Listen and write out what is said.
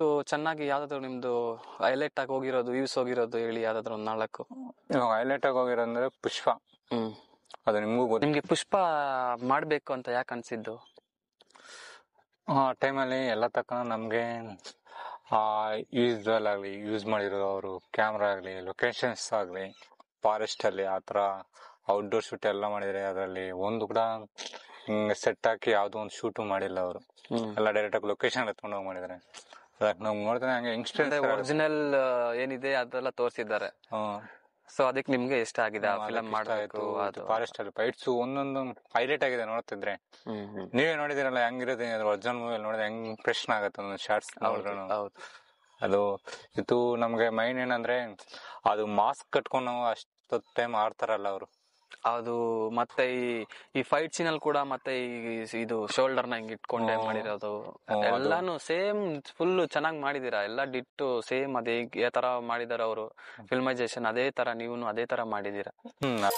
ನಾಲ್ಕು ಚೆನ್ನಾಗಿ ಯಾವ್ದಾದ್ರು ನಿಮ್ದು ಹೈಲೈಟ್ ಆಗಿ ಹೋಗಿರೋದು ಯೂಸ್ ಹೋಗಿರೋದು ಹೇಳಿ ಯಾವ್ದಾದ್ರು ಒಂದ್ ನಾಲ್ಕು ಹೈಲೈಟ್ ಆಗಿ ಹೋಗಿರೋದಂದ್ರೆ ಪುಷ್ಪ ಹ್ಮ್ ಅದು ನಿಮಗೂ ಗೊತ್ತು ನಿಮ್ಗೆ ಪುಷ್ಪ ಮಾಡಬೇಕು ಅಂತ ಯಾಕೆ ಅನ್ಸಿದ್ದು ಆ ಟೈಮಲ್ಲಿ ಎಲ್ಲ ತಕ್ಕ ನಮಗೆ ಯೂಸ್ ಆಗಲಿ ಯೂಸ್ ಮಾಡಿರೋ ಅವರು ಕ್ಯಾಮ್ರಾ ಆಗಲಿ ಲೊಕೇಶನ್ಸ್ ಆಗಲಿ ಫಾರೆಸ್ಟ್ ಅಲ್ಲಿ ಆ ಥರ ಔಟ್ಡೋರ್ ಶೂಟ್ ಎಲ್ಲ ಮಾಡಿದರೆ ಅದರಲ್ಲಿ ಒಂದು ಕೂಡ ಹಿಂಗೆ ಸೆಟ್ ಹಾಕಿ ಯಾವುದೋ ಒಂದು ಶೂಟು ಮಾಡಿಲ್ಲ ಅವರು ಎಲ್ಲ ಡೈರೆಕ್ಟಾಗಿ ಲೊಕೇಶನ್ ಎತ್ಕೊಂಡು ಹೋಗಿ ಮಾಡಿದ್ದಾರೆ ನಾವು ನೋಡ್ತಾನೆ ಹಂಗೆ ಯಂಗ್ಸ್ಟರ್ ಒರಿಜಿನಲ್ ಏನಿದೆ ಅದೆಲ್ಲ ತೋರಿಸಿದ್ದಾರೆ ಸೊ ಅದಕ್ಕೆ ನಿಮ್ಗೆ ಇಷ್ಟ ಆಗಿದೆ ಫಿಲಮ್ ಮಾಡ್ತಾಯಿತ್ತು ಫಾರೆಸ್ಟ್ ಅಲ್ಲಿ ಫೈಟ್ಸ್ ಒಂದೊಂದು ಹೈಲೈಟ್ ಆಗಿದೆ ನೋಡ್ತಿದ್ರೆ ನೀವೇ ನೋಡಿದಿರಲ್ಲ ಹೆಂಗಿರುತ್ತೆ ಒರಿಜಿನಲ್ ಮೂವಿ ನೋಡಿದ್ರೆ ಹೆಂಗ್ ಇಂಪ್ರೆಷನ್ ಆಗುತ್ತೆ ಒಂದೊಂದು ಶಾರ್ಟ್ಸ್ ನೋಡಿದ್ರು ಅದು ಇದು ನಮ್ಗೆ ಮೈನ್ ಏನಂದ್ರೆ ಅದು ಮಾಸ್ಕ್ ಕಟ್ಕೊಂಡು ನಾವು ಅಷ್ಟೊತ್ತು ಟೈಮ್ ಆಡ್ತಾರಲ್ಲ ಅವರು ಅದು ಮತ್ತೆ ಈ ಈ ಫೈಟ್ ಸೀನ್ ಅಲ್ಲಿ ಕೂಡ ಮತ್ತೆ ಈ ಇದು ಶೋಲ್ಡರ್ ನ ಹಿಂಗ್ ಇಟ್ಕೊಂಡೆ ಮಾಡಿರೋದು ಎಲ್ಲಾನು ಸೇಮ್ ಫುಲ್ ಚೆನ್ನಾಗಿ ಮಾಡಿದೀರಾ ಎಲ್ಲಾ ಡಿಟ್ಟು ಸೇಮ್ ಅದೇ ತರ ಮಾಡಿದಾರ ಅವರು ಫಿಲ್ಮೈಸೇಷನ್ ಅದೇ ತರ ನೀವು ಅದೇ ತರ ಮಾಡಿದೀರಾ